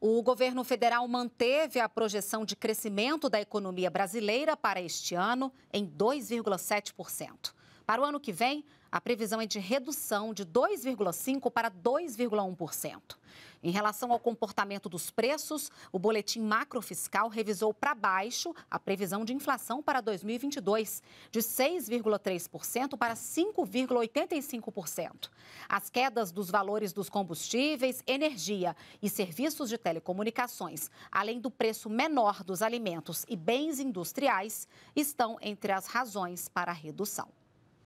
O governo federal manteve a projeção de crescimento da economia brasileira para este ano em 2,7%. Para o ano que vem, a previsão é de redução de 2,5% para 2,1%. Em relação ao comportamento dos preços, o boletim macrofiscal revisou para baixo a previsão de inflação para 2022, de 6,3% para 5,85%. As quedas dos valores dos combustíveis, energia e serviços de telecomunicações, além do preço menor dos alimentos e bens industriais, estão entre as razões para a redução.